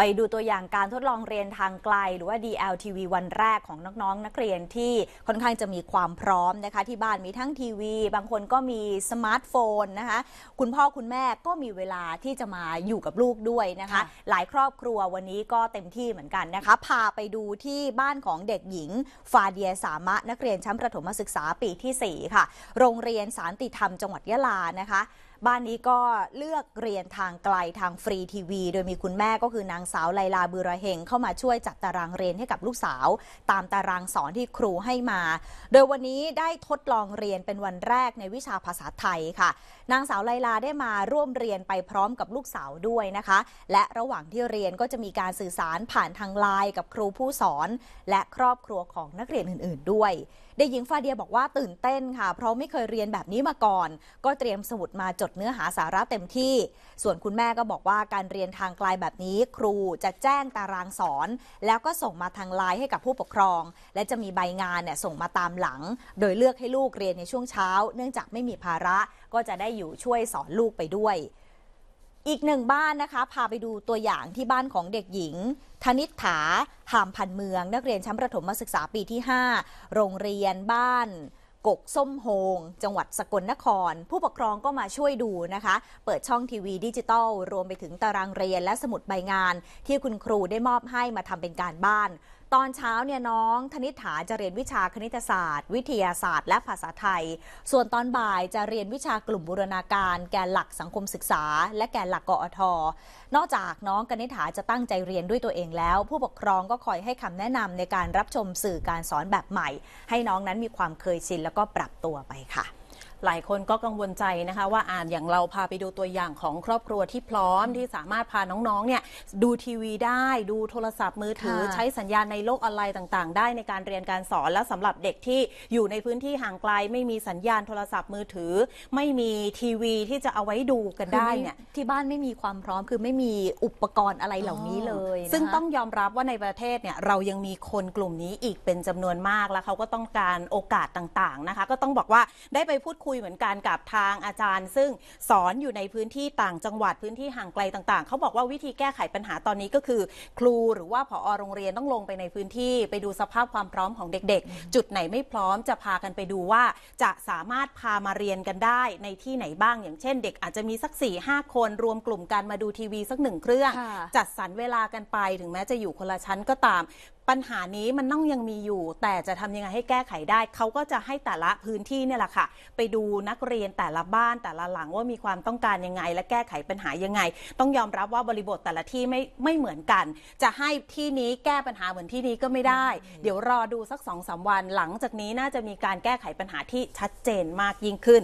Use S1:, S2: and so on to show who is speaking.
S1: ไปดูตัวอย่างการทดลองเรียนทางไกลหรือว่า DLTV วันแรกของน้องๆนักเรียนที่ค่อนข้างจะมีความพร้อมนะคะ ที่บ้านมีทั้งทีวี บางคนก็มีสมาร์ทโฟนนะคะ คุณพ่อคุณแม่ก็มีเวลาที่จะมาอยู่กับลูกด้วยนะคะ หลายครอบครัววันนี้ก็เต็มที่เหมือนกันนะคะพาไปดูที่บ้านของเด็กหญิง ฟาเดียสามะ นักเรียนชั้นประถมศึกษาปีที่4ค่ะ โรงเรียนสารติธรรมจังหวัดยะลานะคะบ้านนี้ก็เลือกเรียนทางไกลทางฟรีทีวีโดยมีคุณแม่ก็คือนางสาวไลลาบือระเฮงเข้ามาช่วยจัดตารางเรียนให้กับลูกสาว ตามตารางสอนที่ครูให้มา โดยวันนี้ได้ทดลองเรียนเป็นวันแรกในวิชาภาษาไทยค่ะ นางสาวไลลาได้มาร่วมเรียนไปพร้อมกับลูกสาวด้วยนะคะ และระหว่างที่เรียนก็จะมีการสื่อสารผ่านทางไลน์กับครูผู้สอนและครอบครัวของนักเรียนอื่นๆด้วยเด็กหญิงฟาเดียบอกว่าตื่นเต้นค่ะ เพราะไม่เคยเรียนแบบนี้มาก่อน ก็เตรียมสมุดมาจดเนื้อหาสาระเต็มที่ ส่วนคุณแม่ก็บอกว่าการเรียนทางไกลแบบนี้ครูจะแจ้งตารางสอน แล้วก็ส่งมาทางไลน์ให้กับผู้ปกครอง และจะมีใบงานเนี่ยส่งมาตามหลัง โดยเลือกให้ลูกเรียนในช่วงเช้าเนื่องจากไม่มีภาระก็จะได้อยู่ช่วยสอนลูกไปด้วยอีกหนึ่งบ้านนะคะ พาไปดูตัวอย่างที่บ้านของเด็กหญิงธนิษฐา หามพันเมือง นักเรียนชั้นประถมศึกษาปีที่ 5 โรงเรียนบ้าน กกส้มโฮงจังหวัดสกลนคร ผู้ปกครองก็มาช่วยดูนะคะ เปิดช่องทีวีดิจิตอลรวมไปถึงตารางเรียนและสมุดใบงาน ที่คุณครูได้มอบให้มาทำเป็นการบ้านตอนเช้าเนี่ยน้องธนิษฐาจะเรียนวิชาคณิตศาสตร์ วิทยาศาสตร์และภาษาไทย ส่วนตอนบ่ายจะเรียนวิชากลุ่มบูรณาการ แกนหลักสังคมศึกษา และแกนหลักกอท นอกจากน้องกนิษฐาจะตั้งใจเรียนด้วยตัวเองแล้ว ผู้ปกครองก็คอยให้คำแนะนำในการรับชมสื่อการสอนแบบใหม่ ให้น้องนั้นมีความเคยชินแล้วก็ปรับตัวไปค่ะหลายคนก็กังวลใจน
S2: ะคะว่าอ่านอย่างเราพาไปดูตัวอย่างของครอบครัวที่พร้อมที่สามารถพาน้องๆเนี่ยดูทีวีได้ดูโทรศัพท์มือถือ ใช้สัญญาณในโลกออนไลน์ต่างๆ ได้ในการเรียนการสอนและสำหรับเด็กที่อยู่ในพื้นที่ห่างไกลไม่มีสัญญาณโทรศัพท์มือถือ ไม่มีทีวีที่จะเอาไว้ดูกันได้เนี่ย
S1: ที่บ้านไม่มีความพร้อมคือไม่มีอุปกรณ์อะไรเหล่านี้เลย ซึ่งต้องยอมรับว่าในประเทศเนี่ย
S2: เรายังมีคนกลุ่มนี้อีกเป็นจำนวนมากแล้วเขาก็ต้องการโอกาสต่างๆนะคะก็ต้องบอกว่าได้ไปพูดคุยคุยเหมือนกันกับทางอาจารย์ ซึ่งสอนอยู่ในพื้นที่ต่างจังหวัดพื้นที่ห่างไกลต่าง ๆ เขาบอกว่าวิธีแก้ไขปัญหาตอนนี้ก็คือ ครูหรือว่าผอโรงเรียนต้องลงไปในพื้นที่ไปดูสภาพความพร้อมของเด็ก ๆ จุดไหนไม่พร้อมจะพากันไปดูว่า จะสามารถพามาเรียนกันได้ ในที่ไหนบ้างอย่างเช่นเด็กอาจจะมีสัก4ี่ห้าคนรวมกลุ่มกันมาดูทีวีสักหนึ่งเครื่องจัดสรรเวลากันไป ถึงแม้จะอยู่คนละชั้นก็ตาม ปัญหานี้มันต้องยังมีอยู่ แต่จะทำยังไงให้แก้ไขได้เขาก็จะให้แต่ละพื้นที่เนี่ยแหละค่ะ ไปดูดูนักเรียนแต่ละบ้านแต่ละหลังว่ามีความต้องการยังไง และแก้ไขปัญหายังไง ต้องยอมรับว่าบริบทแต่ละที่ไม่ไม่เหมือนกัน จะให้ที่นี้แก้ปัญหาเหมือนที่นี้ก็ไม่ได้ เดี๋ยวรอดูสักสองสาวันหลังจากนี้น่าจะมีการแก้ไขปัญหาที่ชัดเจนมากยิ่งขึ้น